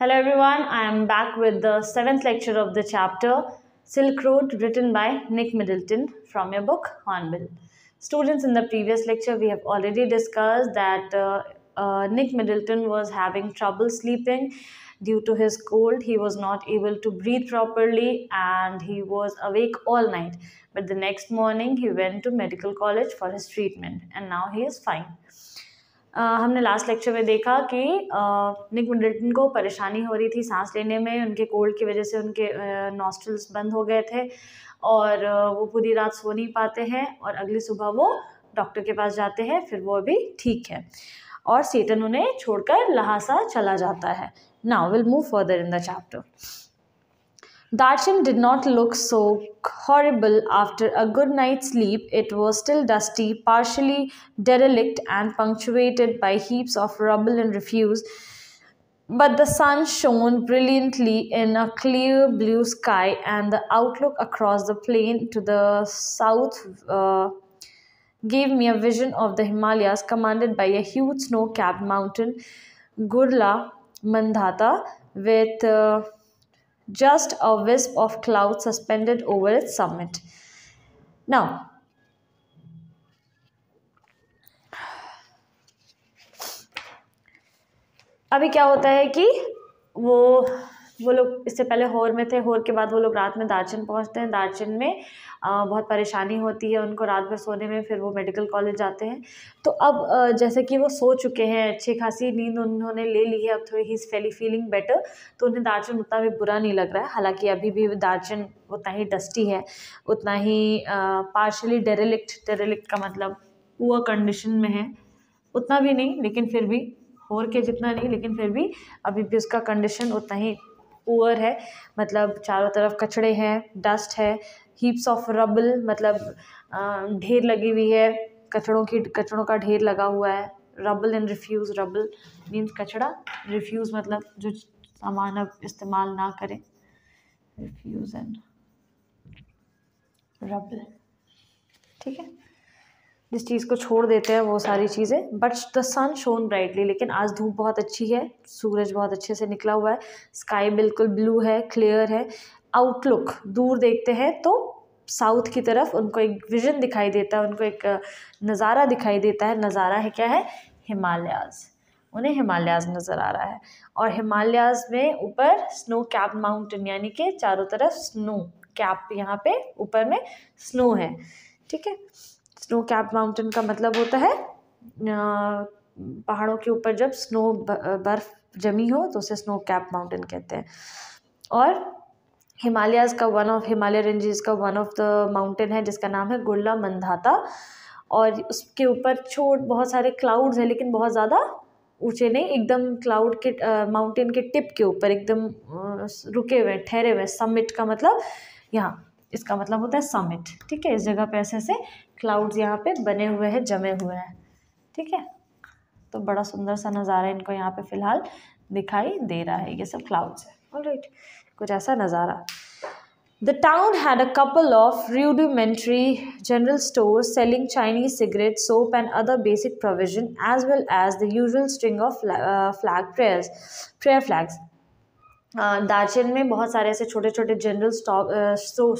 Hello everyone, I am back with the seventh lecture of the chapter Silk Road written by Nick Middleton from your book Hornbill. Students, in the previous lecture we have already discussed that uh, uh, Nick Middleton was having trouble sleeping due to his cold. He was not able to breathe properly and he was awake all night. But the next morning he went to medical college for his treatment and now he is fine. हमने last lecture में देखा कि निक Middleton को परेशानी हो रही थी सांस लेने में उनके कोल्ड की वजह से उनके नॉस्ट्रल्स बंद हो गए थे और वो पूरी रात सो नहीं पाते हैं और अगली सुबह वो डॉक्टर के पास जाते हैं फिर वो अभी ठीक है और सीटन उन्हें छोड़कर लहासा चला जाता है now will move further in the chapter Darsham did not look so horrible after a good night's sleep. It was still dusty, partially derelict, and punctuated by heaps of rubble and refuse. But the sun shone brilliantly in a clear blue sky, and the outlook across the plain to the south. Uh, gave me a vision of the Himalayas commanded by a huge snow capped mountain, Gurla Mandata, with uh, just a wisp of cloud suspended over its summit. Now, अभी क्या होता है कि वो वो लोग इससे पहले होर में थे होर के बाद वो लोग रात में दार्जिलिंग पहुंचते हैं दार्जिलिंग में बहुत परेशानी होती है उनको रात भर सोने में फिर वो मेडिकल कॉलेज जाते हैं तो अब जैसे कि वो सो चुके हैं अच्छी खासी नींद उन्होंने ले ली है अब थोड़ी ही फेली फीलिंग बेटर तो उन्हें दार्जिलिंग उतना भी बुरा नहीं लग रहा है हालाँकि अभी भी दार्जिलिंग उतना ही डस्टी है उतना ही पार्शली डेरेलिक्ट डेरेलिक्ट का मतलब पुअर कंडीशन में है उतना भी नहीं लेकिन फिर भी होर के जितना नहीं लेकिन फिर भी अभी भी उसका कंडीशन उतना ही पुअर है मतलब चारों तरफ कचड़े हैं डस्ट है हीप्स ऑफ रबल मतलब ढेर लगी हुई है कचड़ों की कचड़ों का ढेर लगा हुआ है rubble and refuse rubble means कचड़ा रिफ्यूज़ मतलब जो सामान अब इस्तेमाल ना करें रिफ्यूज़ एंड रबल ठीक है जिस चीज़ को छोड़ देते हैं वो सारी चीज़ें but the sun shone brightly लेकिन आज धूप बहुत अच्छी है सूरज बहुत अच्छे से निकला हुआ है स्काई बिल्कुल ब्लू है क्लियर है आउटलुक दूर देखते हैं तो साउथ की तरफ उनको एक विजन दिखाई देता है उनको एक नज़ारा दिखाई देता है नज़ारा है क्या है हिमालयाज़ उन्हें हिमालयाज नज़र आ रहा है और हिमालयाज में ऊपर स्नो कैप माउंटेन यानी कि चारों तरफ स्नो कैप यहाँ पे ऊपर में स्नो है ठीक है स्नो कैप माउंटेन का मतलब होता है पहाड़ों के ऊपर जब स्नो बर्फ़ जमी हो तो उसे स्नो कैप माउंटेन कहते हैं और हिमालयाज़ का वन ऑफ हिमालय रेंजेस का वन ऑफ द माउंटेन है जिसका नाम है गुल्ला मंदाता और उसके ऊपर छोट बहुत सारे क्लाउड्स हैं लेकिन बहुत ज़्यादा ऊँचे नहीं एकदम क्लाउड के माउंटेन के टिप के ऊपर एकदम रुके हुए ठहरे हुए समिट का मतलब यहाँ इसका मतलब होता है समिट ठीक है इस जगह पर ऐसे ऐसे क्लाउड्स यहाँ पे बने हुए हैं जमे हुए हैं ठीक है तो बड़ा सुंदर सा नज़ारा इनको यहाँ पे फ़िलहाल दिखाई दे रहा है ये सब क्लाउड्स है ऑलराइट कुछ ऐसा नज़ारा the town had a couple of rudimentary general store selling Chinese cigarette soap and other basic provision as well as the usual string of flag prayer prayer flags Darchen में बहुत सारे ऐसे छोटे छोटे जनरल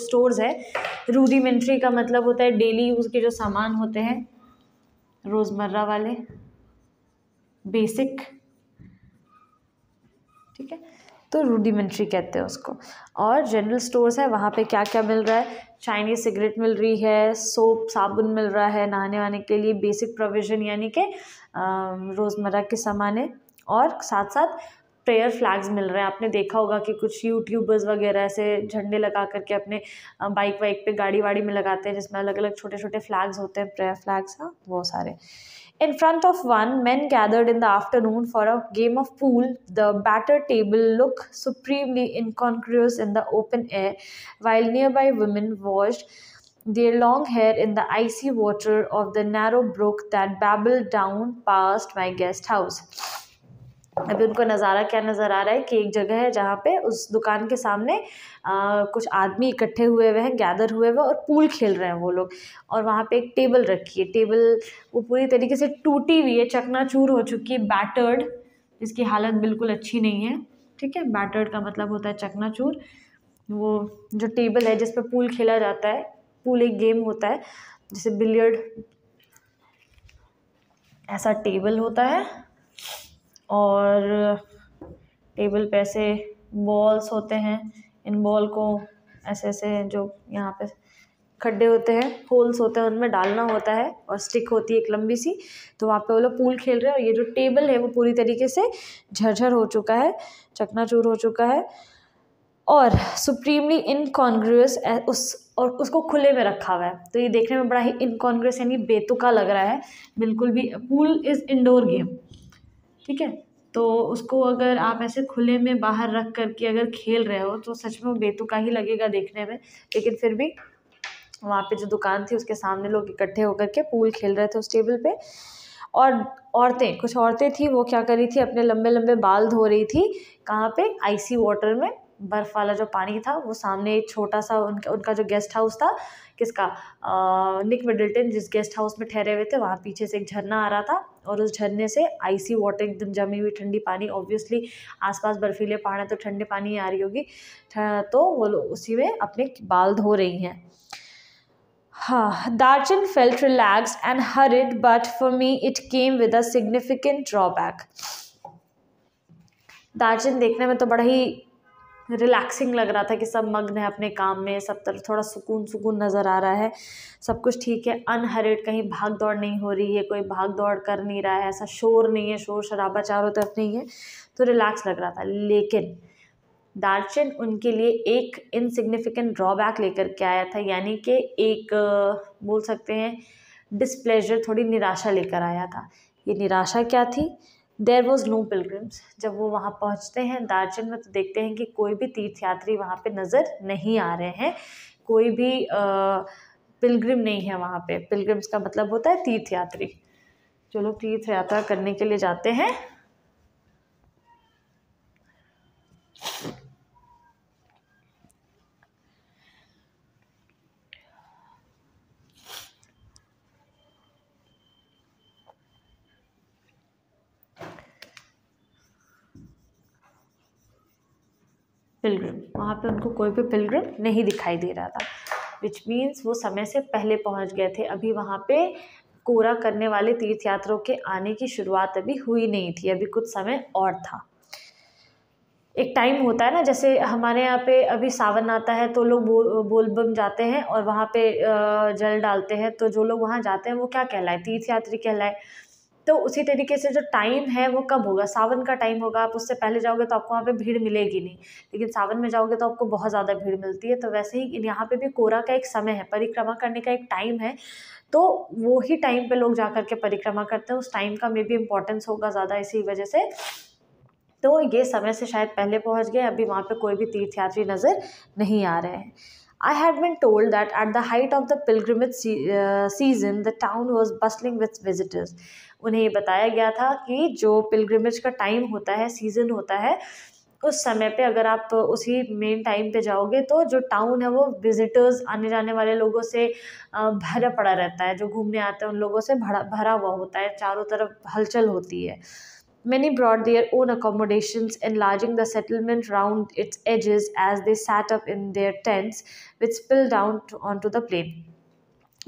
स्टोर हैं rudimentary का मतलब होता है डेली यूज के जो सामान होते हैं रोजमर्रा वाले बेसिक ठीक है तो रूडिमेंट्री कहते हैं उसको और जनरल स्टोर्स है वहाँ पे क्या क्या मिल रहा है चाइनीज़ सिगरेट मिल रही है सोप साबुन मिल रहा है नहाने वाने के लिए बेसिक प्रोविज़न यानी कि रोज़मर्रा के है और साथ साथ प्रेयर फ्लैग्स मिल रहे हैं आपने देखा होगा कि कुछ यूट्यूबर्स वगैरह ऐसे झंडे लगा करके अपने बाइक वाइक पे गाड़ी वाड़ी में लगाते हैं जिसमें अलग अलग छोटे छोटे फ्लैग्स होते हैं प्रेयर फ्लैग्स हाँ वो सारे In front of one, men gathered in the afternoon for a game of pool. The battered table looked supremely incongruous in the open air, while nearby women washed their long hair in the icy water of the narrow brook that babbled down past my guest house. अभी उनको नज़ारा क्या नज़र आ रहा है कि एक जगह है जहाँ पे उस दुकान के सामने आ, कुछ आदमी इकट्ठे हुए हुए हैं गैदर हुए हुए और पूल खेल रहे हैं वो लोग और वहाँ पे एक टेबल रखी है टेबल वो पूरी तरीके से टूटी हुई है चकनाचूर हो चुकी है बैटर्ड इसकी हालत बिल्कुल अच्छी नहीं है ठीक है बैटर्ड का मतलब होता है चकनाचूर वो जो टेबल है जिस पर पूल खेला जाता है पूल एक गेम होता है जैसे बिलियर्ड ऐसा टेबल होता है और टेबल पे ऐसे बॉल्स होते हैं इन बॉल को ऐसे ऐसे जो यहाँ पे खड्डे होते हैं होल्स होते हैं उनमें डालना होता है और स्टिक होती है एक लंबी सी तो वहाँ पे वो लोग पूल खेल रहे हैं और ये जो टेबल है वो पूरी तरीके से झरझर हो चुका है चकनाचूर हो चुका है और सुप्रीमली इनकॉन्ग्रस उस और उसको खुले में रखा हुआ है तो ये देखने में बड़ा ही इनकॉन्ग्रस यानी बेतुका लग रहा है बिल्कुल भी पूल इज़ इंडोर गेम ठीक है तो उसको अगर आप ऐसे खुले में बाहर रख कर के अगर खेल रहे हो तो सच में बेतुका ही लगेगा देखने में लेकिन फिर भी वहाँ पे जो दुकान थी उसके सामने लोग इकट्ठे होकर के पूल खेल रहे थे उस टेबल पे और औरतें कुछ औरतें थी वो क्या कर रही थी अपने लंबे लंबे बाल धो रही थी कहाँ पे आइसी वाटर में बर्फ़ वाला जो पानी था वो सामने एक छोटा सा उनका उनका जो गेस्ट हाउस था किसका आ, निक मिडल्टन जिस गेस्ट हाउस में ठहरे हुए थे वहाँ पीछे से एक झरना आ रहा था और उस झरने से आइसी वाटर एकदम जमी हुई ठंडी पानी ऑब्वियसली आसपास बर्फीले पहाड़ हैं तो ठंडे पानी आ रही होगी तो वो उसी में अपने बाल धो रही हैं हाँ Darchen felt relax and airy but for me it came with a significant drawback Darchen देखने में तो बड़ा ही रिलैक्सिंग लग रहा था कि सब मग्न है अपने काम में सब तरफ थोड़ा सुकून सुकून नज़र आ रहा है सब कुछ ठीक है अनहरेड कहीं भाग दौड़ नहीं हो रही है कोई भाग दौड़ कर नहीं रहा है ऐसा शोर नहीं है शोर शराबा चारों तरफ नहीं है तो रिलैक्स लग रहा था लेकिन दालचिन उनके लिए एक इनसिग्निफिकेंट ड्रॉबैक लेकर के आया था यानी कि एक बोल सकते हैं डिस्प्लेजर थोड़ी निराशा लेकर आया था ये निराशा क्या थी देर वॉज नो पिलग्रिम्स जब वो वहाँ पहुँचते हैं दार्जिन में तो देखते हैं कि कोई भी तीर्थयात्री वहाँ पे नज़र नहीं आ रहे हैं कोई भी पिलग्रिम नहीं है वहाँ पे पिलग्रिम्स का मतलब होता है तीर्थयात्री जो लोग तीर्थ यात्रा करने के लिए जाते हैं पिलग्रम वहाँ पे उनको कोई भी पिलग्रम नहीं दिखाई दे रहा था विच मीन्स वो समय से पहले पहुँच गए थे अभी वहाँ पे कोरा करने वाले तीर्थ यात्रों के आने की शुरुआत अभी हुई नहीं थी अभी कुछ समय और था एक टाइम होता है ना जैसे हमारे यहाँ पे अभी सावन आता है तो लोग बो, बोलबम जाते हैं और वहाँ पे जल डालते हैं तो जो लोग वहाँ जाते हैं वो क्या कहलाए तीर्थयात्री कहलाए तो उसी तरीके से जो टाइम है वो कब होगा सावन का टाइम होगा आप उससे पहले जाओगे तो आपको वहाँ पे भीड़ मिलेगी नहीं लेकिन सावन में जाओगे तो आपको बहुत ज़्यादा भीड़ मिलती है तो वैसे ही यहाँ पे भी कोरा का एक समय है परिक्रमा करने का एक टाइम है तो वो ही टाइम पे लोग जा कर के परिक्रमा करते हैं उस टाइम का मे भी इम्पोर्टेंस होगा ज़्यादा इसी वजह से तो ये समय से शायद पहले पहुँच गए अभी वहाँ पर कोई भी तीर्थयात्री नज़र नहीं आ रहे हैं I had been told that at the height of the pilgrimage se- uh, season, the town was bustling with visitors. उन्हें ये बताया गया था कि जो पिलग्रमेज का टाइम होता है सीज़न होता है उस समय पे अगर आप उसी मेन टाइम पे जाओगे तो जो टाउन है वो विजिटर्स आने जाने वाले लोगों से भरा पड़ा रहता है जो घूमने आते हैं उन लोगों से भरा भरा हुआ होता है चारों तरफ हलचल होती है many brought their own accommodation in enlarging the settlement round its edges as they set up in their tents which spill down on to the plain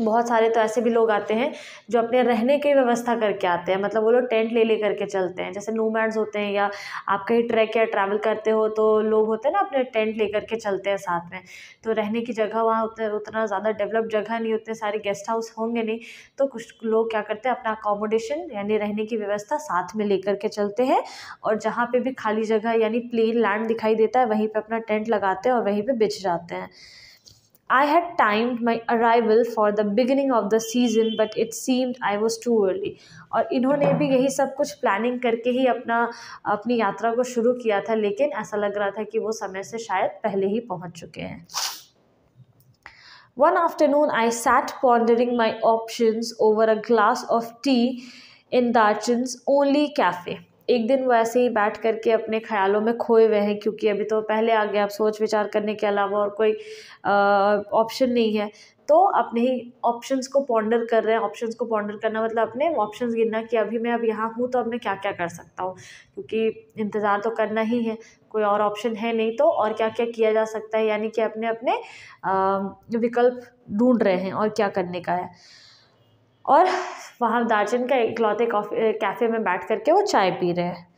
बहुत सारे तो ऐसे भी लोग आते हैं जो अपने रहने की व्यवस्था करके आते हैं मतलब वो लोग टेंट ले ले करके चलते हैं जैसे नोमैड्स होते हैं या आप कहीं ट्रैक या ट्रैवल करते हो तो लोग होते हैं ना अपने टेंट ले के चलते हैं साथ में तो रहने की जगह वहाँ उतना उतना ज़्यादा डेवलप जगह नहीं उतने सारे गेस्ट हाउस होंगे नहीं तो कुछ लोग क्या करते हैं अपना अकोमोडेशन यानी रहने की व्यवस्था साथ में लेकर के चलते हैं और जहाँ पर भी खाली जगह यानी प्लेन लैंड दिखाई देता है वहीं पर अपना टेंट लगाते हैं और वहीं पर बिछ जाते हैं I had timed my arrival for the beginning of the season, but it seemed I was too early. और इन्होंने भी यही सब कुछ planning करके ही अपना अपनी यात्रा को शुरू किया था लेकिन ऐसा लग रहा था कि वो समय से शायद पहले ही पहुंच चुके हैं One afternoon, I sat pondering my options over a glass of tea in Darchin's only cafe. एक दिन वो ऐसे ही बैठ कर के अपने ख़्यालों में खोए हुए हैं क्योंकि अभी तो पहले आ गया अब सोच विचार करने के अलावा और कोई ऑप्शन नहीं है तो अपने ही ऑप्शंस को पॉन्डर कर रहे हैं ऑप्शंस को पॉन्डर करना मतलब अपने ऑप्शंस गिनना कि अभी मैं अब यहाँ हूँ तो अब मैं क्या क्या कर सकता हूँ क्योंकि इंतज़ार तो करना ही है कोई और ऑप्शन है नहीं तो और क्या क्या किया जा सकता है यानी कि अपने अपने विकल्प ढूंढ रहे हैं और क्या करने का है और वहाँ दार्जिन का इकलौते कैफ़े में बैठ करके वो चाय पी रहे हैं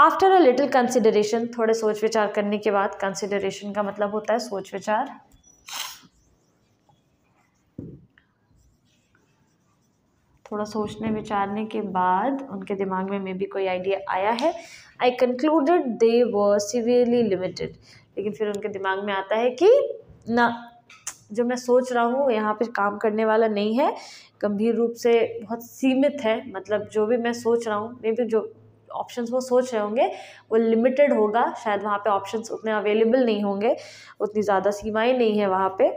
आफ्टर अ लिटिल कंसिडरेशन थोड़े सोच विचार करने के बाद कंसिडरेशन का मतलब होता है सोच विचार थोड़ा सोचने विचारने के बाद उनके दिमाग में मे भी कोई आइडिया आया है I concluded they were severely limited लेकिन फिर उनके दिमाग में आता है कि ना जो मैं सोच रहा हूँ यहाँ पर काम करने वाला नहीं है गंभीर रूप से बहुत सीमित है मतलब जो भी मैं सोच रहा हूँ मे बी जो ऑप्शंस वो सोच रहे होंगे वो लिमिटेड होगा शायद वहाँ पे ऑप्शंस उतने अवेलेबल नहीं होंगे उतनी ज़्यादा सीमाएं नहीं है वहाँ पे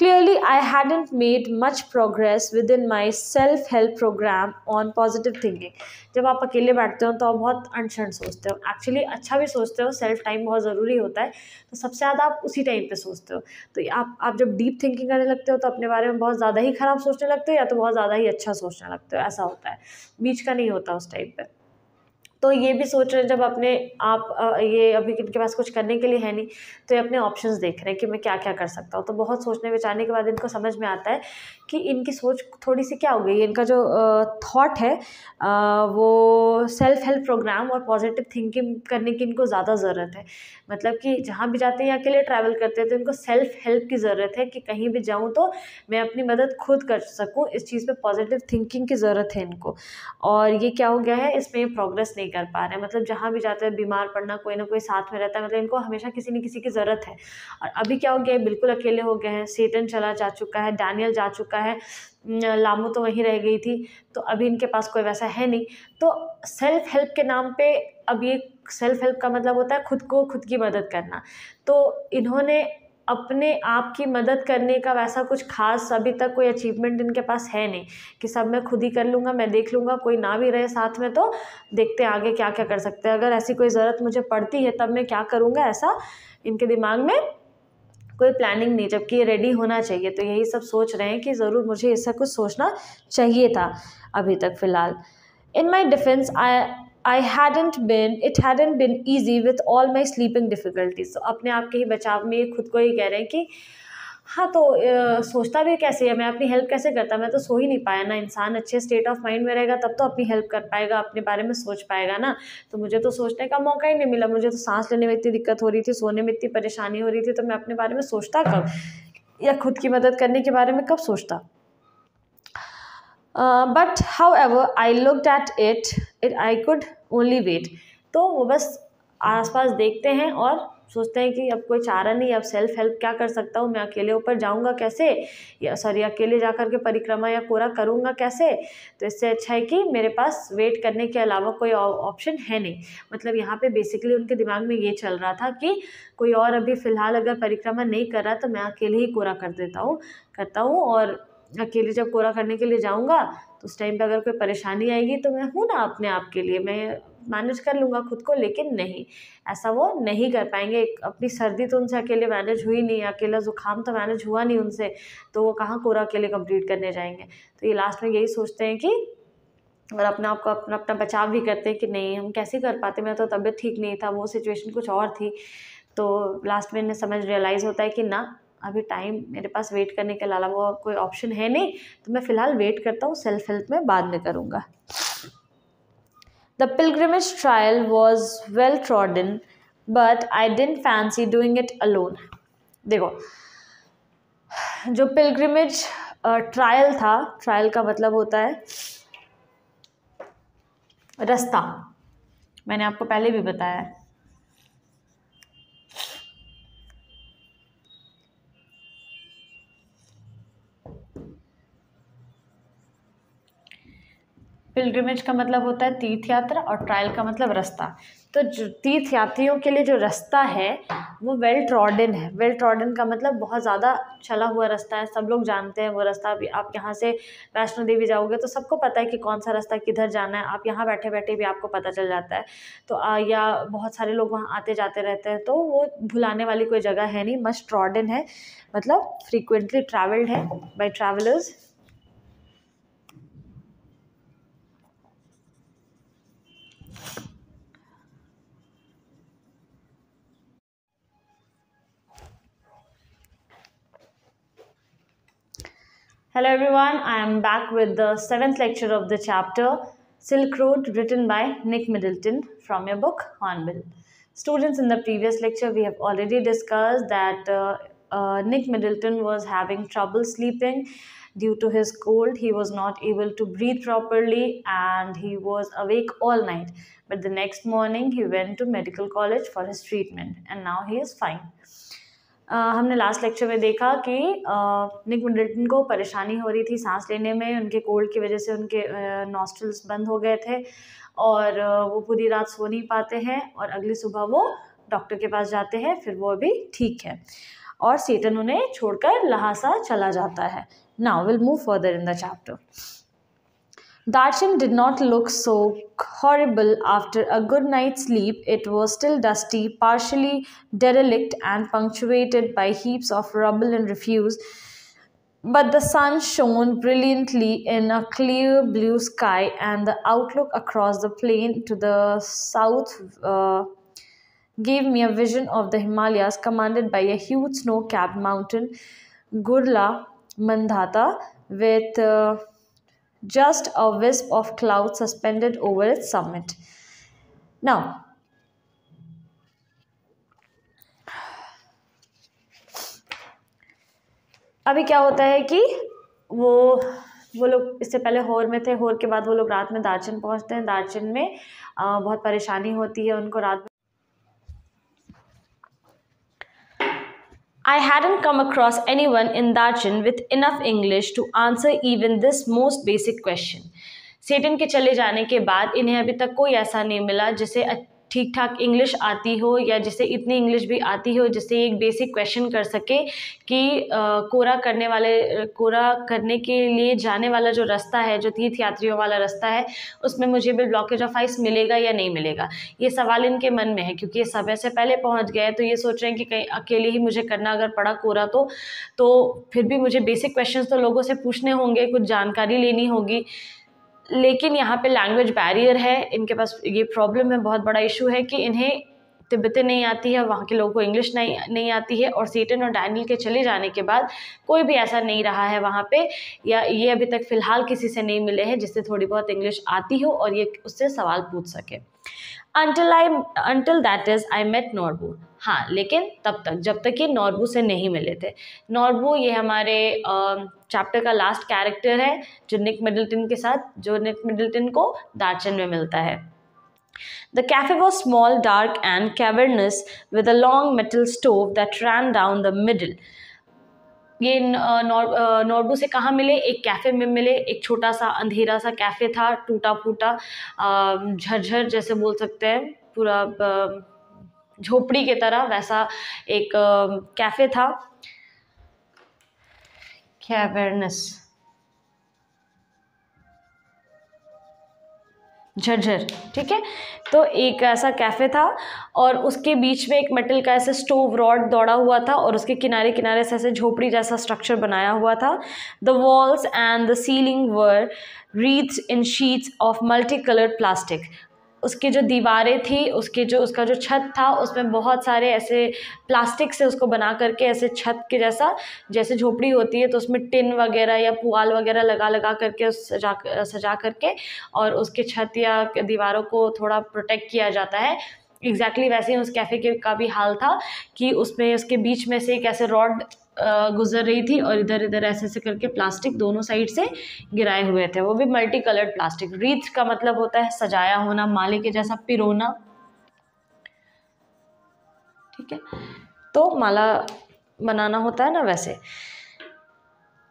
Clearly, I hadn't made much progress within my self help program on positive thinking. जब आप अकेले बैठते हो तो आप बहुत अनशन सोचते हो एक्चुअली अच्छा भी सोचते हो सेल्फ टाइम बहुत ज़रूरी होता है तो सबसे ज़्यादा आप उसी टाइम पे सोचते हो तो आप आप जब डीप थिंकिंग करने लगते हो तो अपने बारे में बहुत ज़्यादा ही ख़राब सोचने लगते हो या तो बहुत ज़्यादा ही अच्छा सोचने लगते हो ऐसा होता है बीच का नहीं होता उस टाइम पर तो ये भी सोच रहे हैं जब अपने आप ये अभी इनके पास कुछ करने के लिए है नहीं तो ये अपने ऑप्शंस देख रहे हैं कि मैं क्या क्या कर सकता हूँ तो बहुत सोचने विचारने के बाद इनको समझ में आता है कि इनकी सोच थोड़ी सी क्या हो गई इनका जो थाट है वो सेल्फ हेल्प प्रोग्राम और पॉजिटिव थिंकिंग करने की इनको ज़्यादा ज़रूरत है मतलब कि जहाँ भी जाते हैं या अकेले ट्रैवल करते हैं तो इनको सेल्फ हेल्प की ज़रूरत है कि कहीं भी जाऊँ तो मैं अपनी मदद खुद कर सकूँ इस चीज़ पर पॉजिटिव थिंकिंग की ज़रूरत है इनको और ये क्या हो गया है इसमें प्रोग्रेस नहीं कर पा रहे हैं मतलब जहाँ भी जाते हैं बीमार पड़ना कोई ना कोई साथ में रहता है मतलब इनको हमेशा किसी न किसी की ज़रूरत है और अभी क्या हो गया बिल्कुल अकेले हो गए हैं सीटन चला जा चुका है डैनियल जा चुका है लामू तो वहीं रह गई थी तो अभी इनके पास कोई वैसा है नहीं तो सेल्फ हेल्प के नाम पे अब ये सेल्फ हेल्प का मतलब होता है खुद को खुद की मदद करना तो इन्होंने अपने आप की मदद करने का वैसा कुछ खास अभी तक कोई अचीवमेंट इनके पास है नहीं कि सब मैं खुद ही कर लूँगा मैं देख लूँगा कोई ना भी रहे साथ में तो देखते हैं आगे क्या क्या कर सकते हैं अगर ऐसी कोई ज़रूरत मुझे पड़ती है तब मैं क्या करूँगा ऐसा इनके दिमाग में कोई प्लानिंग नहीं जबकि ये रेडी होना चाहिए तो यही सब सोच रहे हैं कि ज़रूर मुझे ऐसा कुछ सोचना चाहिए था अभी तक फ़िलहाल in my defence I I hadn't been it hadn't been easy with all my sleeping difficulties तो अपने आप के ही बचाव में खुद को ये कह रहे हैं कि हाँ तो आ, सोचता भी कैसे है मैं अपनी हेल्प कैसे करता मैं तो सो ही नहीं पाया ना इंसान अच्छे स्टेट ऑफ माइंड में रहेगा तब तो अपनी हेल्प कर पाएगा अपने बारे में सोच पाएगा ना तो मुझे तो सोचने का मौका ही नहीं मिला मुझे तो सांस लेने में इतनी दिक्कत हो रही थी सोने में इतनी परेशानी हो रही थी तो मैं अपने बारे में सोचता कब या खुद की मदद करने के बारे में कब सोचता but however I looked at it it I could only wait तो वो बस आसपास देखते हैं और सोचते हैं कि अब कोई चारा नहीं अब सेल्फ हेल्प क्या कर सकता हूँ मैं अकेले ऊपर जाऊँगा कैसे या सॉरी अकेले जा कर के परिक्रमा या कोरा करूँगा कैसे तो इससे अच्छा है कि मेरे पास वेट करने के अलावा कोई ऑप्शन है नहीं मतलब यहाँ पे बेसिकली उनके दिमाग में ये चल रहा था कि कोई और अभी फ़िलहाल अगर परिक्रमा नहीं कर रहा तो मैं अकेले ही कोरा कर देता हूँ करता हूँ और अकेले जब कोरा करने के लिए जाऊँगा तो उस टाइम पर अगर कोई परेशानी आएगी तो मैं हूँ ना अपने आप के लिए मैं मैनेज कर लूँगा खुद को लेकिन नहीं ऐसा वो नहीं कर पाएंगे अपनी सर्दी तो उनसे अकेले मैनेज हुई नहीं अकेला ज़ुकाम तो मैनेज हुआ नहीं उनसे तो वो कहाँ कोरा अकेले कंप्लीट करने जाएंगे तो ये लास्ट में यही सोचते हैं कि और अपने आप को अपना अपना बचाव भी करते हैं कि नहीं हम कैसे कर पाते मेरा तो तबीयत ठीक नहीं था वो सिचुएशन कुछ और थी तो लास्ट में इन्हें समझ रियलाइज़ होता है कि ना अभी टाइम मेरे पास वेट करने के अलावा कोई ऑप्शन है नहीं तो मैं फ़िलहाल वेट करता हूँ सेल्फ हेल्प में बाद में करूँगा the pilgrimage trail was well trodden but I didn't fancy doing it alone देखो जो पिलग्रमेज ट्रायल था ट्रायल का मतलब होता है रास्ता मैंने आपको पहले भी बताया पिलग्रिमेज का मतलब होता है तीर्थ यात्रा और ट्रायल का मतलब रास्ता तो तीर्थ यात्रियों के लिए जो रास्ता है वो वेल ट्रॉडन है वेल ट्रॉडन का मतलब बहुत ज़्यादा चला हुआ रास्ता है सब लोग जानते हैं वो रास्ता अभी आप यहाँ से वैष्णो देवी जाओगे तो सबको पता है कि कौन सा रास्ता किधर जाना है आप यहाँ बैठे बैठे भी आपको पता चल जाता है तो आ, या बहुत सारे लोग वहाँ आते जाते रहते हैं तो वो भुलाने वाली कोई जगह है नहीं मस्ट ट्रॉडन है मतलब फ्रीकुंटली ट्रैवल्ड है by travellers Hello everyone, I am back with the seventh lecture of the chapter Silk Road written by Nick Middleton from your book Hornbill. Students in the previous lecture we have already discussed that uh, uh, Nick Middleton was having trouble sleeping due to his cold. He was not able to breathe properly and he was awake all night. But the next morning he went to medical college for his treatment and now he is fine. हमने last lecture में देखा कि निक Middleton को परेशानी हो रही थी सांस लेने में उनके कोल्ड की वजह से उनके नॉस्ट्रल्स बंद हो गए थे और वो पूरी रात सो नहीं पाते हैं और अगली सुबह वो डॉक्टर के पास जाते हैं फिर वो अभी ठीक है और सीटन उन्हें छोड़कर लहासा चला जाता है now will move further in the chapter Darchan did not look so horrible after a good night's sleep. It was still dusty, partially derelict, and punctuated by heaps of rubble and refuse. But the sun shone brilliantly in a clear blue sky, and the outlook across the plain to the south uh, gave me a vision of the Himalayas commanded by a huge snow capped mountain, Gurla Mandata, with. Uh, just a wisp of cloud suspended over its summit. Now, अभी क्या होता है कि वो वो लोग इससे पहले होर में थे होर के बाद वो लोग रात में दार्चिन पहुंचते हैं दार्चिन में आ, बहुत परेशानी होती है उनको रात I hadn't come across anyone in Dachin with enough English to answer even this most basic question. Satan ke chale jaane ke baad inhe अभी tak koi ऐसा नहीं mila जिसे ठीक ठाक इंग्लिश आती हो या जिसे इतनी इंग्लिश भी आती हो जिससे एक बेसिक क्वेश्चन कर सके कि आ, कोरा करने वाले कोरा करने के लिए जाने वाला जो रास्ता है जो तीर्थ यात्रियों वाला रास्ता है उसमें मुझे भी ब्लॉकेज ऑफ आइस मिलेगा या नहीं मिलेगा ये सवाल इनके मन में है क्योंकि ये समय से पहले पहुँच गए तो ये सोच रहे हैं कि कहीं अकेले ही मुझे करना अगर पड़ा कोरा तो, तो फिर भी मुझे बेसिक क्वेश्चन तो लोगों से पूछने होंगे कुछ जानकारी लेनी होगी लेकिन यहाँ पे लैंग्वेज बैरियर है इनके पास ये प्रॉब्लम है बहुत बड़ा इशू है कि इन्हें तिब्बती नहीं आती है वहाँ के लोगों को इंग्लिश नहीं नहीं आती है और सीटन और डैनियल के चले जाने के बाद कोई भी ऐसा नहीं रहा है वहाँ पे या ये अभी तक फ़िलहाल किसी से नहीं मिले हैं जिससे थोड़ी बहुत इंग्लिश आती हो और ये उससे सवाल पूछ सके until I until that is I met Norbu हाँ लेकिन तब तक जब तक ये नॉर्बू से नहीं मिले थे नॉर्बू ये हमारे चैप्टर का लास्ट कैरेक्टर है जो निक मिडल्टन के साथ जो निक मिडल्टन को दार्चन में मिलता है the cafe was small dark and cavernous with a long metal stove that ran down the middle ये नॉर्बू से कहाँ मिले एक कैफ़े में मिले एक छोटा सा अंधेरा सा कैफ़े था टूटा फूटा झरझर जैसे बोल सकते हैं पूरा झोपड़ी की तरह वैसा एक कैफ़े था कैवर्नस झरझर ठीक है तो एक ऐसा कैफ़े था और उसके बीच में एक मेटल का ऐसे स्टोव रॉड दौड़ा हुआ था और उसके किनारे किनारे से ऐसे झोपड़ी जैसा स्ट्रक्चर बनाया हुआ था the walls and the ceiling were wreaths in sheets of multi coloured plastic उसकी जो दीवारें थी उसकी जो उसका जो छत था उसमें बहुत सारे ऐसे प्लास्टिक से उसको बना करके ऐसे छत के जैसा जैसे झोपड़ी होती है तो उसमें टिन वगैरह या पुआल वगैरह लगा लगा करके सजा सजा करके और उसके छत या दीवारों को थोड़ा प्रोटेक्ट किया जाता है एग्जैक्टली exactly वैसे ही उस कैफ़े के का भी हाल था कि उसमें उसके बीच में से एक ऐसे रॉड गुजर रही थी और इधर इधर ऐसे ऐसे करके प्लास्टिक दोनों साइड से गिराए हुए थे वो भी मल्टी कलर्ड प्लास्टिक रीथ का मतलब होता है सजाया होना माले के जैसा पिरोना ठीक है तो माला बनाना होता है ना वैसे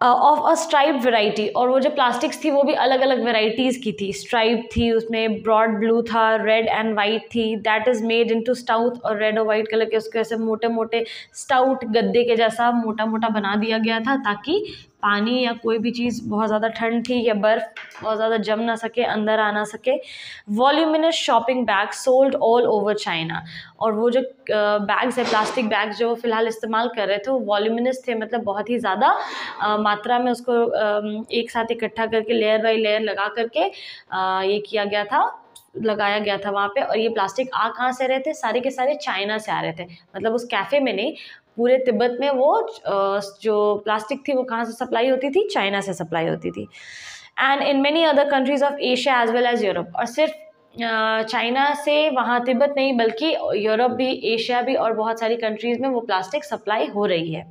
ऑफ अ स्ट्राइप वेराइटी और वो जो प्लास्टिक्स थी वो भी अलग अलग वेराइटीज़ की थी स्ट्राइप थी उसमें ब्रॉड ब्लू था रेड एंड वाइट थी that is made into स्टाउथ और रेड और वाइट कलर के उसके ऐसे मोटे मोटे स्टाउट गद्दे के जैसा मोटा मोटा बना दिया गया था ताकि पानी या कोई भी चीज़ बहुत ज़्यादा ठंड थी या बर्फ़ बहुत ज़्यादा जम ना सके अंदर आ ना सके voluminous shopping bag sold all over China और वो जो बैग्स है प्लास्टिक बैग जो फ़िलहाल इस्तेमाल कर रहे थे वो वॉल्यूमिनस थे मतलब बहुत ही ज़्यादा मात्रा में उसको एक साथ इकट्ठा करके लेयर बाई लेयर लगा करके ये किया गया था लगाया गया था वहाँ पे और ये प्लास्टिक आ कहाँ से रहे थे सारे के सारे चाइना से आ रहे थे मतलब उस कैफ़े में नहीं पूरे तिब्बत में वो जो प्लास्टिक थी वो कहाँ से सप्लाई होती थी चाइना से सप्लाई होती थी and in many other countries of Asia as well as Europe और सिर्फ चाइना से वहाँ तिब्बत नहीं बल्कि यूरोप भी एशिया भी और बहुत सारी कंट्रीज़ में वो प्लास्टिक सप्लाई हो रही है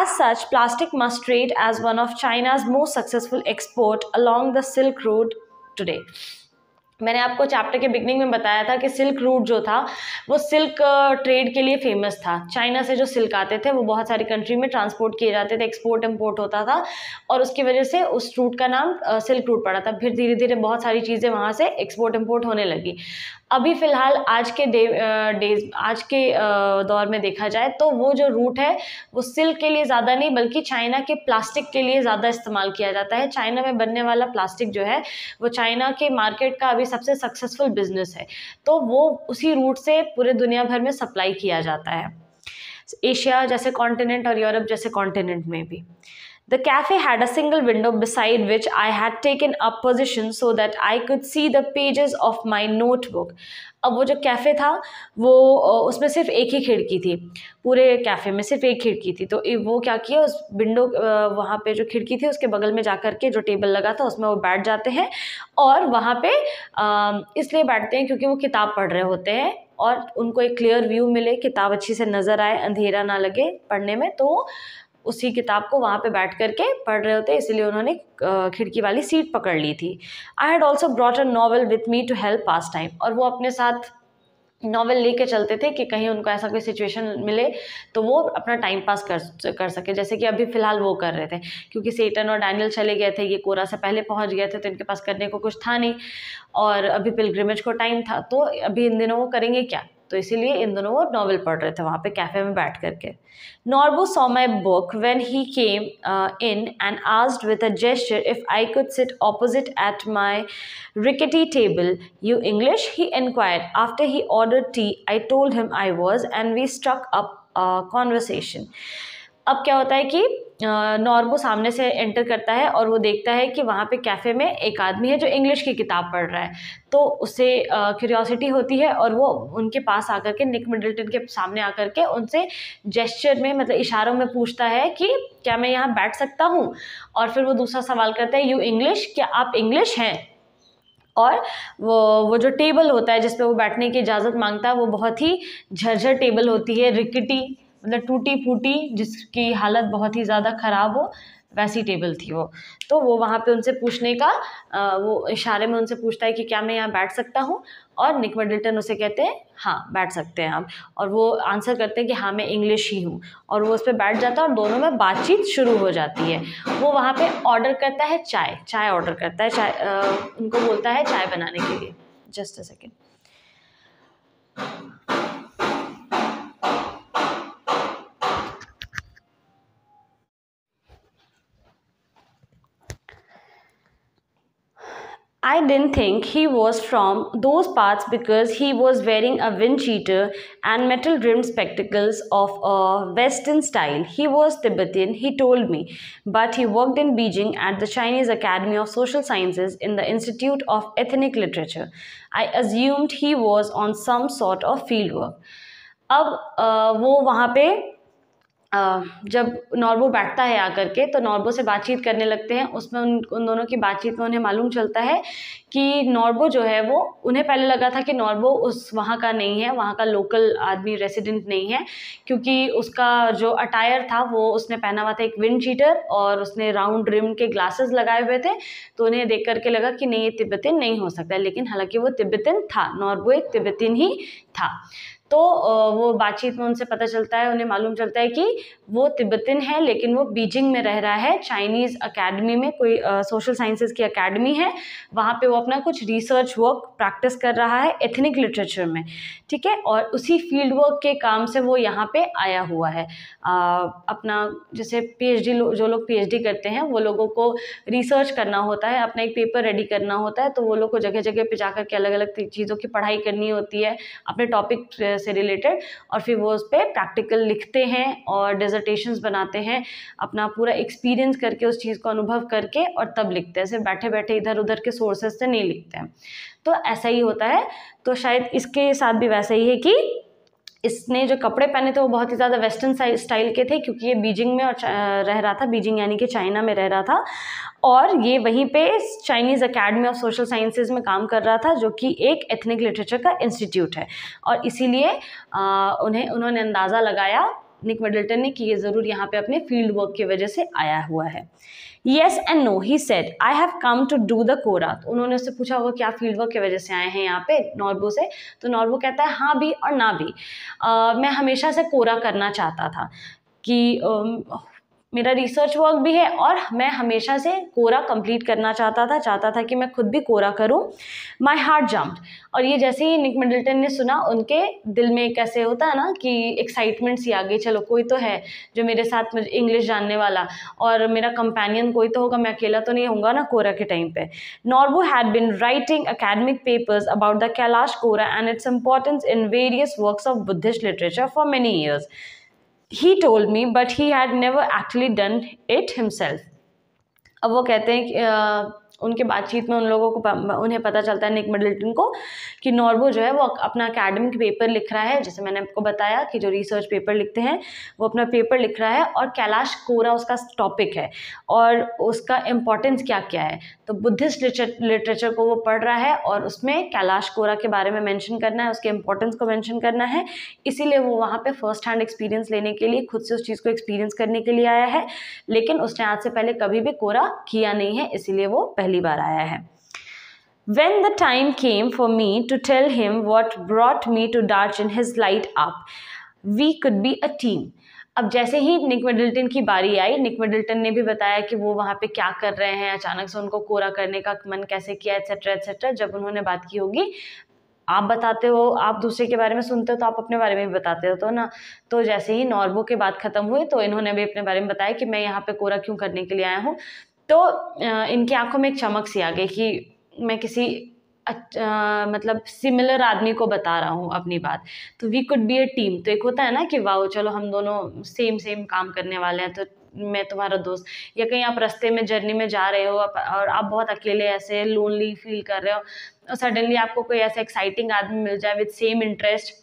as such plastic must trade as one of China's most successful export along the Silk Road today मैंने आपको चैप्टर के बिगनिंग में बताया था कि सिल्क रूट जो था वो सिल्क ट्रेड uh, के लिए फेमस था चाइना से जो सिल्क आते थे वो बहुत सारी कंट्री में ट्रांसपोर्ट किए जाते थे एक्सपोर्ट इम्पोर्ट होता था और उसकी वजह से उस रूट का नाम सिल्क uh, रूट पड़ा था फिर धीरे धीरे बहुत सारी चीज़ें वहाँ से एक्सपोर्ट इम्पोर्ट होने लगी अभी फ़िलहाल आज के डे डेज आज के दौर में देखा जाए तो वो जो रूट है वो सिल्क के लिए ज़्यादा नहीं बल्कि चाइना के प्लास्टिक के लिए ज़्यादा इस्तेमाल किया जाता है चाइना में बनने वाला प्लास्टिक जो है वो चाइना के मार्केट का अभी सबसे सक्सेसफुल बिजनेस है तो वो उसी रूट से पूरे दुनिया भर में सप्लाई किया जाता है एशिया जैसे कॉन्टिनेंट और यूरोप जैसे कॉन्टिनेंट में भी The cafe had a single window beside which I had taken up position so that I could see the pages of my notebook. अब वो जो कैफ़े था वो उसमें सिर्फ एक ही खिड़की थी पूरे कैफ़े में सिर्फ एक खिड़की थी तो वो क्या किया उस विंडो वहाँ पे जो खिड़की थी उसके बगल में जा कर के जो टेबल लगा था उसमें वो बैठ जाते हैं और वहाँ पे इसलिए बैठते हैं क्योंकि वो किताब पढ़ रहे होते हैं और उनको एक क्लियर व्यू मिले किताब अच्छी से नज़र आए अंधेरा ना लगे पढ़ने में तो उसी किताब को वहाँ पे बैठ करके पढ़ रहे होते इसलिए उन्होंने खिड़की वाली सीट पकड़ ली थी I had also brought a novel with me to help pass time और वो अपने साथ ले लेके चलते थे कि कहीं उनको ऐसा कोई सिचुएशन मिले तो वो अपना टाइम पास कर कर सके जैसे कि अभी फ़िलहाल वो कर रहे थे क्योंकि सेटन और डैनियल चले गए थे ये कोरा से पहले पहुंच गए थे तो इनके पास करने को कुछ था नहीं और अभी पिलग्रिमेज को टाइम था तो अभी इन दिनों वो करेंगे क्या तो इसीलिए इन दोनों वो नॉवल पढ़ रहे थे वहाँ पे कैफ़े में बैठ करके Norbu saw my book when he came in and asked with a gesture if I could sit opposite at my rickety table. You English? He inquired. After he ordered tea, I told him I was, and we struck up a conversation. अब क्या होता है कि normo सामने से enter करता है और वो देखता है कि वहाँ पे कैफ़े में एक आदमी है जो इंग्लिश की किताब पढ़ रहा है तो उससे क्यूरियोसिटी होती है और वो उनके पास आकर के निक मिडल्टन के सामने आकर के उनसे जेस्चर में मतलब इशारों में पूछता है कि क्या मैं यहाँ बैठ सकता हूँ और फिर वो दूसरा सवाल करता है यू इंग्लिश क्या आप इंग्लिश हैं और वो वो जो टेबल होता है जिस वो बैठने की इजाज़त मांगता है वो बहुत ही झरझर टेबल होती है रिकटी मतलब टूटी फूटी जिसकी हालत बहुत ही ज़्यादा ख़राब हो वैसी टेबल थी वो तो वो वहाँ पे उनसे पूछने का वो इशारे में उनसे पूछता है कि क्या मैं यहाँ बैठ सकता हूँ और निक मिडल्टन उसे कहते हैं हाँ बैठ सकते हैं आप और वो आंसर करते हैं कि हाँ मैं इंग्लिश ही हूँ और वो उस पर बैठ जाता है और दोनों में बातचीत शुरू हो जाती है वो वहाँ पर ऑर्डर करता है चाय चाय ऑर्डर करता है चाय आ, उनको बोलता है चाय बनाने के लिए just a second I didn't think he was from those parts because he was wearing a wind cheater and metal rimmed spectacles of a Western style. He was Tibetan, he told me, but he worked in Beijing at the Chinese Academy of Social Sciences in the Institute of Ethnic Literature. I assumed he was on some sort of fieldwork. अब वो वहाँ पे जब नॉर्बो बैठता है आकर के तो नॉर्बो से बातचीत करने लगते हैं उसमें उन उन दोनों की बातचीत में उन्हें मालूम चलता है कि नॉर्बो जो है वो उन्हें पहले लगा था कि नॉर्बो उस वहाँ का नहीं है वहाँ का लोकल आदमी रेसिडेंट नहीं है क्योंकि उसका जो अटायर था वो उसने पहना हुआ था एक विंड चीटर और उसने राउंड रिम के ग्लासेस लगाए हुए थे तो उन्हें देख करके लगा कि नहीं ये तिब्बतिन नहीं हो सकता लेकिन हालांकि वो तिब्बतिन था नॉर्बो एक तिब्बतिन ही था तो वो बातचीत में उनसे पता चलता है उन्हें मालूम चलता है कि वो तिब्बतन है लेकिन वो बीजिंग में रह रहा है चाइनीज़ अकेडमी में कोई सोशल साइंसेज की अकेडमी है वहाँ पे वो अपना कुछ रिसर्च वर्क प्रैक्टिस कर रहा है एथनिक लिटरेचर में ठीक है और उसी फील्ड वर्क के काम से वो यहाँ पर आया हुआ है आ, अपना जैसे पी लो, जो लोग पी करते हैं वो लोगों को रिसर्च करना होता है अपना एक पेपर रेडी करना होता है तो वो लोग को जगह जगह पे जा कर के अलग अलग चीज़ों की पढ़ाई करनी होती है अपने टॉपिक से रिलेटेड और फिर वो उस पर प्रैक्टिकल लिखते हैं और डिजर्टेशंस बनाते हैं अपना पूरा एक्सपीरियंस करके उस चीज़ को अनुभव करके और तब लिखते हैं सिर्फ बैठे बैठे इधर उधर के सोर्सेज से नहीं लिखते हैं तो ऐसा ही होता है तो शायद इसके साथ भी वैसा ही है कि इसने जो कपड़े पहने थे वो बहुत ही ज़्यादा वेस्टर्न स्टाइल के थे क्योंकि ये बीजिंग में और रह रहा था बीजिंग यानी कि चाइना में रह रहा था और ये वहीं पे Chinese Academy of Social Sciences में काम कर रहा था जो कि एक एथनिक लिटरेचर का इंस्टीट्यूट है और इसीलिए उन्हें उन्होंने अंदाज़ा लगाया निक मिडल्टन ने कि ये ज़रूर यहाँ पे अपने फील्ड वर्क की वजह से आया हुआ है yes and no he said I have come to do the kora तो उन्होंने उससे पूछा होगा क्या फील्ड वर्क की वजह से आए हैं यहाँ पे नॉर्बो से तो नॉर्बो कहता है हाँ भी और ना भी uh, मैं हमेशा से कोरा करना चाहता था कि uh, मेरा रिसर्च वर्क भी है और मैं हमेशा से कोरा कंप्लीट करना चाहता था चाहता था कि मैं खुद भी कोरा करूँ माई हार्ट जम्प और ये जैसे ही निक मिडल्टन ने सुना उनके दिल में कैसे होता है ना कि एक्साइटमेंट सी आ गई चलो कोई तो है जो मेरे साथ मुझे इंग्लिश जानने वाला और मेरा कंपेनियन कोई तो होगा मैं अकेला तो नहीं होऊंगा ना कोरा के टाइम पर Norbu had been writing academic papers about the Kailash kora and its importance in various work of Buddhist literature for many years he told me but he had never actually done it himself अब वो कहते हैं कि उनके बातचीत में उन लोगों को उन्हें पता चलता है निक मिडल्टन को कि नॉर्बो जो है वो अपना अकेडमिक पेपर लिख रहा है जैसे मैंने आपको बताया कि जो रिसर्च पेपर लिखते हैं वो अपना पेपर लिख रहा है और कैलाश कोरा उसका टॉपिक है और उसका इम्पोर्टेंस क्या क्या है तो बुद्धिस्ट लिटरेचर को वो पढ़ रहा है और उसमें कैलाश कोरा के बारे में मेंशन करना है उसके इंपॉर्टेंस को मेंशन करना है इसीलिए वो वहाँ पे फर्स्ट हैंड एक्सपीरियंस लेने के लिए खुद से उस चीज़ को एक्सपीरियंस करने के लिए आया है लेकिन उसने आज से पहले कभी भी कोरा किया नहीं है इसीलिए वो पहली बार आया है When the time came for me to tell him what brought me to Darjeeling, his light up. We could be a team. अब जैसे ही निक मिडल्टन की बारी आई निक मिडल्टन ने भी बताया कि वो वहाँ पे क्या कर रहे हैं अचानक से उनको कोरा करने का मन कैसे किया एट्सेट्रा एट्सेट्रा जब उन्होंने बात की होगी आप बताते हो आप दूसरे के बारे में सुनते हो तो आप अपने बारे में भी बताते हो तो ना तो जैसे ही नॉर्बो के बात ख़त्म हुई तो इन्होंने भी अपने बारे में बताया कि मैं यहाँ पे कोरा क्यों करने के लिए आया हूँ तो इनकी आंखों में एक चमक सी आ गई कि मैं किसी अच्छा मतलब सिमिलर आदमी को बता रहा हूँ अपनी बात तो we could be a team तो एक होता है ना कि वाह चलो हम दोनों सेम सेम काम करने वाले हैं तो मैं तुम्हारा दोस्त या कहीं आप रास्ते में जर्नी में जा रहे हो और आप बहुत अकेले ऐसे लोनली फील कर रहे हो और सडनली आपको कोई ऐसा एक्साइटिंग आदमी मिल जाए विद सेम इंटरेस्ट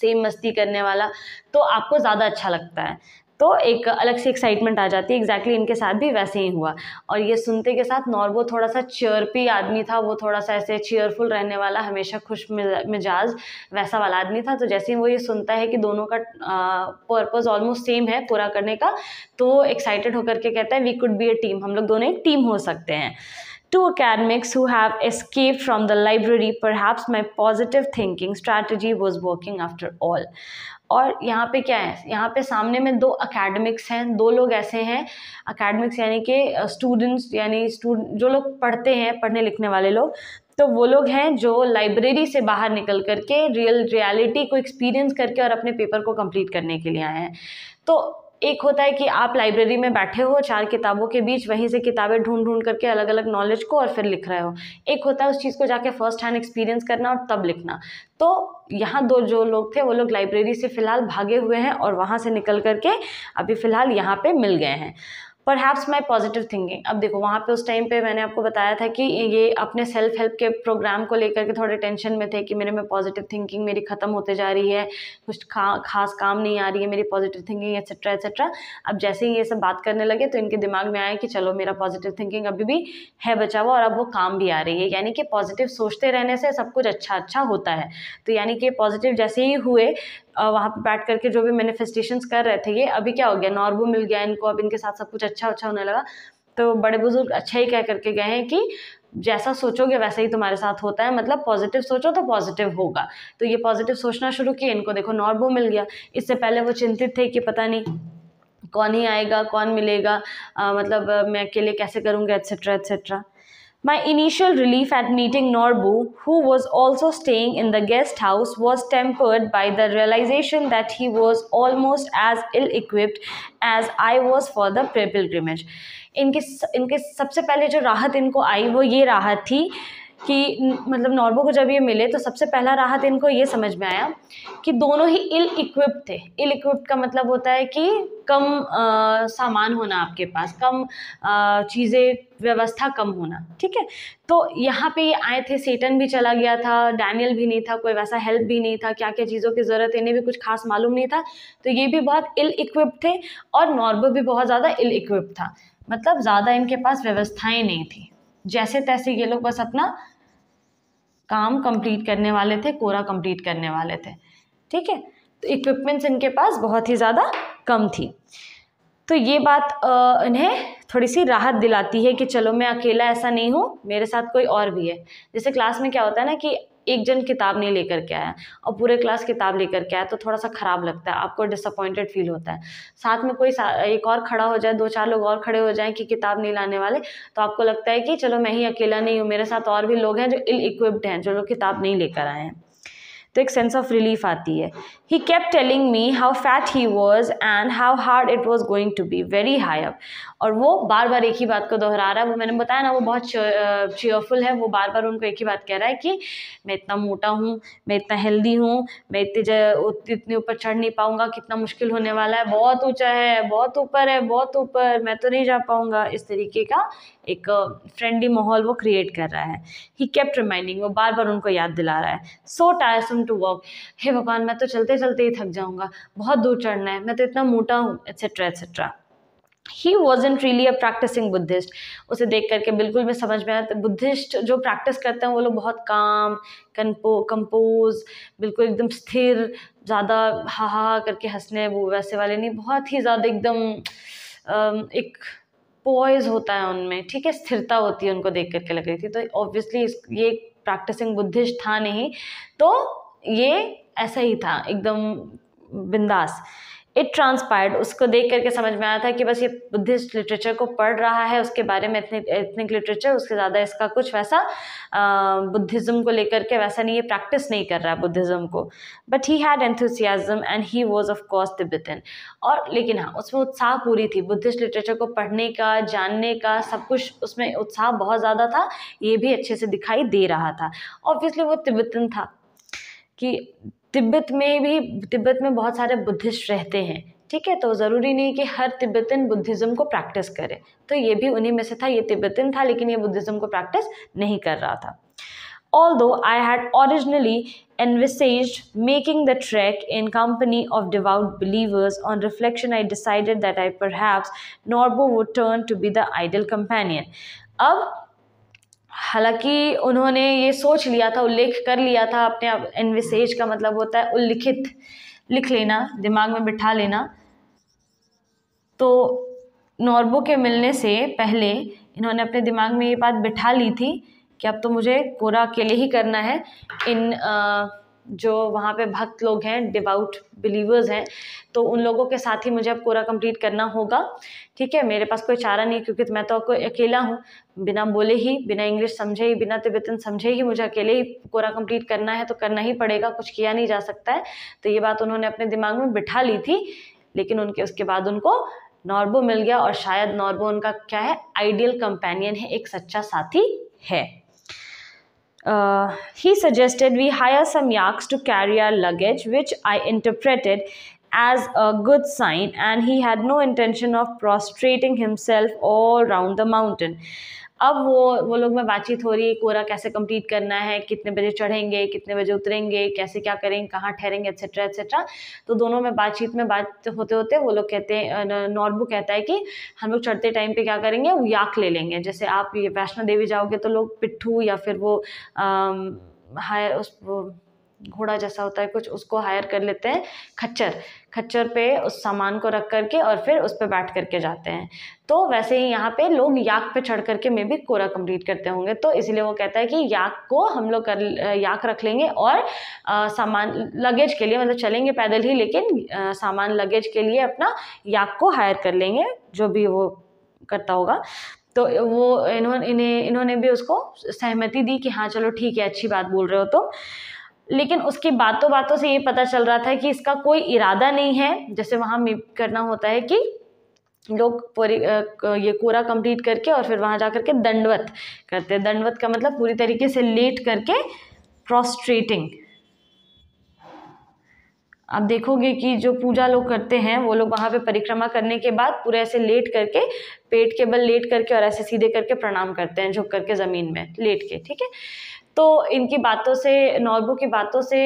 सेम मस्ती करने वाला तो आपको ज़्यादा अच्छा लगता है तो एक अलग सी एक्साइटमेंट आ जाती है एग्जैक्टली इनके साथ भी वैसे ही हुआ और ये सुनते के साथ वो थोड़ा सा चेयरपी आदमी था वो थोड़ा सा ऐसे चेयरफुल रहने वाला हमेशा खुश मिजाज वैसा वाला आदमी था तो जैसे ही वो ये सुनता है कि दोनों का पर्पज़ ऑलमोस्ट सेम है पूरा करने का तो एक्साइटेड होकर के कहता है we could be a team हम लोग दोनों एक टीम हो सकते हैं two academics who have escape from the library perhaps my positive thinking strategy was working after all और यहाँ पे क्या है यहाँ पे सामने में दो अकेडमिक्स हैं दो लोग ऐसे हैं अकेडमिक्स यानी कि स्टूडेंट्स यानी जो लोग पढ़ते हैं पढ़ने लिखने वाले लोग तो वो लोग हैं जो लाइब्रेरी से बाहर निकल करके रियल रियलिटी को एक्सपीरियंस करके और अपने पेपर को कंप्लीट करने के लिए आए हैं तो एक होता है कि आप लाइब्रेरी में बैठे हो चार किताबों के बीच वहीं से किताबें ढूंढ ढूंढ करके अलग अलग नॉलेज को और फिर लिख रहे हो एक होता है उस चीज़ को जाके फर्स्ट हैंड एक्सपीरियंस करना और तब लिखना तो यहाँ दो जो लोग थे वो लोग लाइब्रेरी से फ़िलहाल भागे हुए हैं और वहाँ से निकल करके अभी फ़िलहाल यहाँ पर मिल गए हैं पर हैप्स माई पॉजिटिव थिंकिंग अब देखो वहाँ पे उस टाइम पे मैंने आपको बताया था कि ये अपने सेल्फ हेल्प के प्रोग्राम को लेकर के थोड़े टेंशन में थे कि मेरे में पॉजिटिव थिंकिंग मेरी ख़त्म होते जा रही है कुछ खा खास काम नहीं आ रही है मेरी पॉजिटिव थिंकिंग एक्सेट्रा एक्सेट्रा अब जैसे ही ये सब बात करने लगे तो इनके दिमाग में आया कि चलो मेरा पॉजिटिव थिंकिंग अभी भी है बचा हुआ और अब वो काम भी आ रही है यानी कि पॉजिटिव सोचते रहने से सब कुछ अच्छा अच्छा होता है तो यानी कि पॉजिटिव जैसे ही हुए वहाँ पे बैठ करके जो भी मैनिफेस्टेशन कर रहे थे ये अभी क्या हो गया नॉर्बो मिल गया इनको अब इनके साथ सब कुछ अच्छा अच्छा होने लगा तो बड़े बुजुर्ग अच्छा ही कह करके गए हैं कि जैसा सोचोगे वैसे ही तुम्हारे साथ होता है मतलब पॉजिटिव सोचो तो पॉजिटिव होगा तो ये पॉजिटिव सोचना शुरू किए इनको देखो नॉर्बो मिल गया इससे पहले वो चिंतित थे कि पता नहीं कौन ही आएगा कौन मिलेगा आ, मतलब मैं अकेले कैसे करूँगा etcetera etcetera My initial relief at meeting Norbu, who was also staying in the guest house, was tempered by the realization that he was almost as ill equipped as I was for the pilgrimage. इनके इनके सबसे पहले जो राहत इनको आई वो ये राहत थी कि मतलब नॉर्बो को जब ये मिले तो सबसे पहला राहत इनको ये समझ में आया कि दोनों ही इल इक्विप्ड थे इल इक्विप्ड का मतलब होता है कि कम आ, सामान होना आपके पास कम चीज़ें व्यवस्था कम होना ठीक है तो यहाँ पे ये आए थे सेटन भी चला गया था डैनियल भी नहीं था कोई वैसा हेल्प भी नहीं था क्या क्या चीज़ों की ज़रूरत इन्हें भी कुछ खास मालूम नहीं था तो ये भी बहुत इल इक्विप्ड थे और नॉर्बो भी बहुत ज़्यादा इल इक्विप्ड था मतलब ज़्यादा इनके पास व्यवस्थाएँ नहीं थी जैसे तैसे ये लोग बस अपना काम कंप्लीट करने वाले थे कोरा कंप्लीट करने वाले थे ठीक है तो इक्विपमेंट्स इनके पास बहुत ही ज़्यादा कम थी तो ये बात इन्हें थोड़ी सी राहत दिलाती है कि चलो मैं अकेला ऐसा नहीं हूँ मेरे साथ कोई और भी है जैसे क्लास में क्या होता है ना कि एक जन किताब नहीं लेकर के आया और पूरे क्लास किताब लेकर के आया तो थोड़ा सा ख़राब लगता है आपको डिसअपॉइंटेड फील होता है साथ में कोई एक और खड़ा हो जाए दो चार लोग और खड़े हो जाएं कि किताब नहीं लाने वाले तो आपको लगता है कि चलो मैं ही अकेला नहीं हूँ मेरे साथ और भी लोग हैं जो इल इक्विप्ड हैं जो लोग किताब नहीं लेकर आए हैं तो एक सेंस ऑफ रिलीफ आती है he kept telling me how fat he was and how hard it was going to be very high up और वो बार बार एक ही बात को दोहरा रहा है वो मैंने बताया ना वो बहुत चेयरफुल है वो बार बार उनको एक ही बात कह रहा है कि मैं इतना मोटा हूँ मैं इतना हेल्दी हूँ मैं इतने इतने ऊपर चढ़ नहीं पाऊँगा कितना मुश्किल होने वाला है बहुत ऊँचा है बहुत ऊपर है बहुत ऊपर मैं तो नहीं जा पाऊँगा इस तरीके का एक फ्रेंडली माहौल वो क्रिएट कर रहा है ही कैप्ट रिमाइंडिंग वो बार बार उनको याद दिला रहा है सो टायसम टू वर्क हे भगवान मैं तो चलते चलते ही थक जाऊंगा बहुत दूर चढ़ना है मैं तो इतना मोटा हूँ etcetera etcetera he was in really a practising Buddhist उसे देख करके बिल्कुल भी समझ में आया तो बुद्धिस्ट जो प्रैक्टिस करते हैं वो लोग बहुत काम कंपो कंपोज बिल्कुल एकदम स्थिर ज़्यादा हा हा करके हंसने वो वैसे वाले नहीं बहुत ही ज़्यादा एकदम एक पॉइज होता है उनमें ठीक है स्थिरता होती है उनको देख करके लग रही थी तो ऑब्वियसली ये प्रैक्टिसिंग बुद्धिस्ट था नहीं तो ये ऐसा ही था एकदम बिंदास इट ट्रांसपायर्ड उसको देख करके समझ में आया था कि बस ये बुद्धिस्ट लिटरेचर को पढ़ रहा है उसके बारे में इतने एथनिक लिटरेचर उसके ज़्यादा इसका कुछ वैसा बुद्धिज़्म को लेकर के वैसा नहीं है प्रैक्टिस नहीं कर रहा है बुद्धिज़्म को but he had enthusiasm and he was of course Tibetan और लेकिन हाँ उसमें उत्साह पूरी थी बुद्धिस्ट लिटरेचर को पढ़ने का जानने का सब कुछ उसमें उत्साह बहुत ज़्यादा था ये भी अच्छे से दिखाई दे रहा था ऑब्वियसली वो तिब्बतन था कि तिब्बत में भी तिब्बत में बहुत सारे बुद्धिस्ट रहते हैं ठीक है तो ज़रूरी नहीं कि हर तिब्बतन बुद्धिज़्म को प्रैक्टिस करे तो ये भी उन्हीं में से था ये तिब्बतन था लेकिन ये बुद्धिज़्म को प्रैक्टिस नहीं कर रहा था although I had originally envisaged making the trek in company of devout believers on reflection I decided that I पर Norbu would turn to be the ideal companion अब हालांकि उन्होंने ये सोच लिया था उल्लेख कर लिया था अपने आप एनविसेज का मतलब होता है उल्लिखित लिख लेना दिमाग में बिठा लेना तो नॉर्बो के मिलने से पहले इन्होंने अपने दिमाग में ये बात बिठा ली थी कि अब तो मुझे कोरा अकेले ही करना है इन आ, जो वहाँ पे भक्त लोग हैं डिवाउट बिलीवर्स हैं तो उन लोगों के साथ ही मुझे अब कोरा कंप्लीट करना होगा ठीक है मेरे पास कोई चारा नहीं क्योंकि मैं तो अकेला हूँ बिना बोले ही बिना इंग्लिश समझे ही बिना तिब्बतन समझे ही मुझे अकेले ही कोरा कंप्लीट करना है तो करना ही पड़ेगा कुछ किया नहीं जा सकता है तो ये बात उन्होंने अपने दिमाग में बिठा ली थी लेकिन उनके उसके बाद उनको नॉर्बो मिल गया और शायद नॉर्बो उनका क्या है आइडियल कंपेनियन है एक सच्चा साथी है Uh, he suggested we hire some yaks to carry our luggage, which I interpreted as a good sign, and he had no intention of prostrating himself all round the mountain. अब वो वो लोग में बातचीत हो रही है कोरा कैसे कंप्लीट करना है कितने बजे चढ़ेंगे कितने बजे उतरेंगे कैसे क्या करेंगे कहाँ ठहरेंगे एक्सेट्रा एक्सेट्रा तो दोनों में बातचीत में बात होते होते वो लोग कहते हैं नॉर्बू कहता है कि हम लोग चढ़ते टाइम पर क्या करेंगे याक ले लेंगे जैसे आप ये वैष्णो देवी जाओगे तो लोग पिट्ठू या फिर वो हाय उस घोड़ा जैसा होता है कुछ उसको हायर कर लेते हैं खच्चर खच्चर पे उस सामान को रख करके और फिर उस पर बैठ करके जाते हैं तो वैसे ही यहाँ पे लोग याक पे चढ़ करके में भी कोरा कंप्लीट करते होंगे तो इसलिए वो कहता है कि याक को हम लोग कर याक रख लेंगे और सामान लगेज के लिए मतलब चलेंगे पैदल ही लेकिन सामान लगेज के लिए अपना याक को हायर कर लेंगे जो भी वो करता होगा तो वो इन्होंने इन्हें इन्होंने भी उसको सहमति दी कि हाँ चलो ठीक है अच्छी बात बोल रहे हो तुम तो। लेकिन उसकी बातों बातों से ये पता चल रहा था कि इसका कोई इरादा नहीं है जैसे वहाँ करना होता है कि लोग पूरी ये कोरा कंप्लीट करके और फिर वहाँ जा करके दंडवत करते हैं दंडवत का मतलब पूरी तरीके से लेट करके प्रोस्ट्रेटिंग आप देखोगे कि जो पूजा लोग करते हैं वो लोग वहाँ पे परिक्रमा करने के बाद पूरे ऐसे लेट करके पेट के बल लेट करके और ऐसे सीधे करके प्रणाम करते हैं झुक करके ज़मीन में लेट के ठीक है तो इनकी बातों से नॉर्बो की बातों से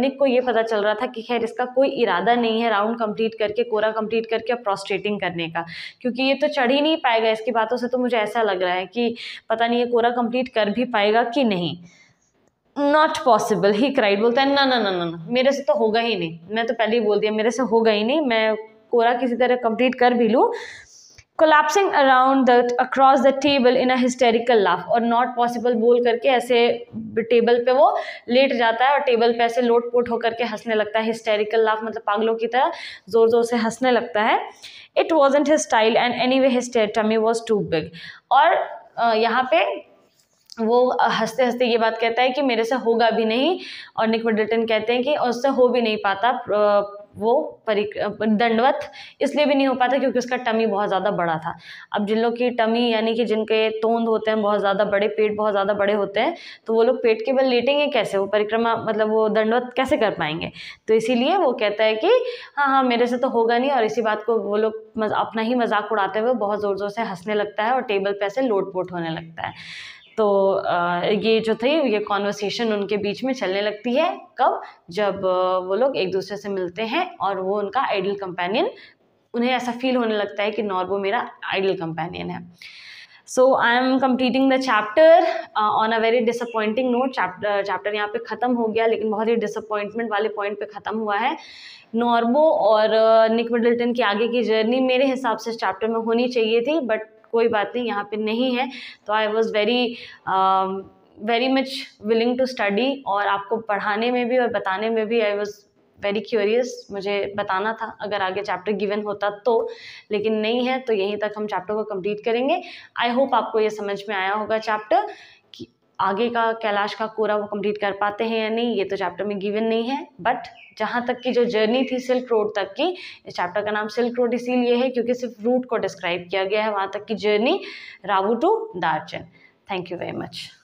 निक को ये पता चल रहा था कि खैर इसका कोई इरादा नहीं है राउंड कंप्लीट करके कोरा कंप्लीट करके और प्रोस्टेटिंग करने का क्योंकि ये तो चढ़ ही नहीं पाएगा इसकी बातों से तो मुझे ऐसा लग रहा है कि पता नहीं ये कोरा कंप्लीट कर भी पाएगा कि नहीं नॉट पॉसिबल ही क्राइड बोलता है ना ना ना ना ना मेरे से तो होगा ही नहीं मैं तो पहले ही बोल दिया मेरे से होगा ही नहीं मैं कोरा किसी तरह कंप्लीट कर भी लूँ collapsing around the across the table in a hysterical laugh और नॉट पॉसिबल बोल करके ऐसे टेबल पे वो लेट जाता है और टेबल पे ऐसे लोट पोट होकर के हंसने लगता है हिस्टेरिकल लाफ मतलब पागलों की तरह ज़ोर ज़ोर से हंसने लगता है it was his style and anyway हिस्टेटमी वॉज टू बिग और यहाँ पे वो हंसते हंसते ये बात कहता है कि मेरे से होगा भी नहीं और निक मिडल्टन कहते हैं कि उससे हो भी नहीं पाता वो परिक दंडवत इसलिए भी नहीं हो पाता क्योंकि उसका टमी बहुत ज़्यादा बड़ा था अब जिन लोग की टमी यानी कि जिनके तोंद होते हैं बहुत ज़्यादा बड़े पेट बहुत ज़्यादा बड़े होते हैं तो वो लोग पेट के बल लेटेंगे कैसे वो परिक्रमा मतलब वो दंडवत कैसे कर पाएंगे तो इसीलिए वो कहता है कि हाँ हाँ मेरे से तो होगा नहीं और इसी बात को वो लोग अपना ही मजाक उड़ाते हुए बहुत ज़ोर ज़ोर से हंसने लगता है और टेबल पर ऐसे लोट होने लगता है तो ये जो थी ये कॉन्वर्सेशन उनके बीच में चलने लगती है कब जब वो लोग एक दूसरे से मिलते हैं और वो उनका आइडल कंपेनियन उन्हें ऐसा फील होने लगता है कि नॉर्बो मेरा आइडल कंपेनियन है so I am completing the chapter on a very disappointing note chapter chapter यहाँ पे ख़त्म हो गया लेकिन बहुत ही डिसअपॉइंटमेंट वाले पॉइंट पे ख़त्म हुआ है नॉर्बो और निक मिडल्टन की आगे की जर्नी मेरे हिसाब से इस चैप्टर में होनी चाहिए थी बट कोई बात नहीं यहाँ पे नहीं है तो I was very very much willing to study और आपको पढ़ाने में भी और बताने में भी आई वॉज़ वेरी क्यूरियस मुझे बताना था अगर आगे चैप्टर गिवन होता तो लेकिन नहीं है तो यहीं तक हम चैप्टर को कंप्लीट करेंगे आई होप आपको ये समझ में आया होगा चैप्टर आगे का कैलाश का कोरा वो कंप्लीट कर पाते हैं या नहीं ये तो चैप्टर में गिवन नहीं है बट जहाँ तक की जो जर्नी थी सिल्क रोड तक की इस चैप्टर का नाम सिल्क रोड इसीलिए है क्योंकि सिर्फ रूट को डिस्क्राइब किया गया है वहाँ तक की जर्नी राबू to Darchen thank you very much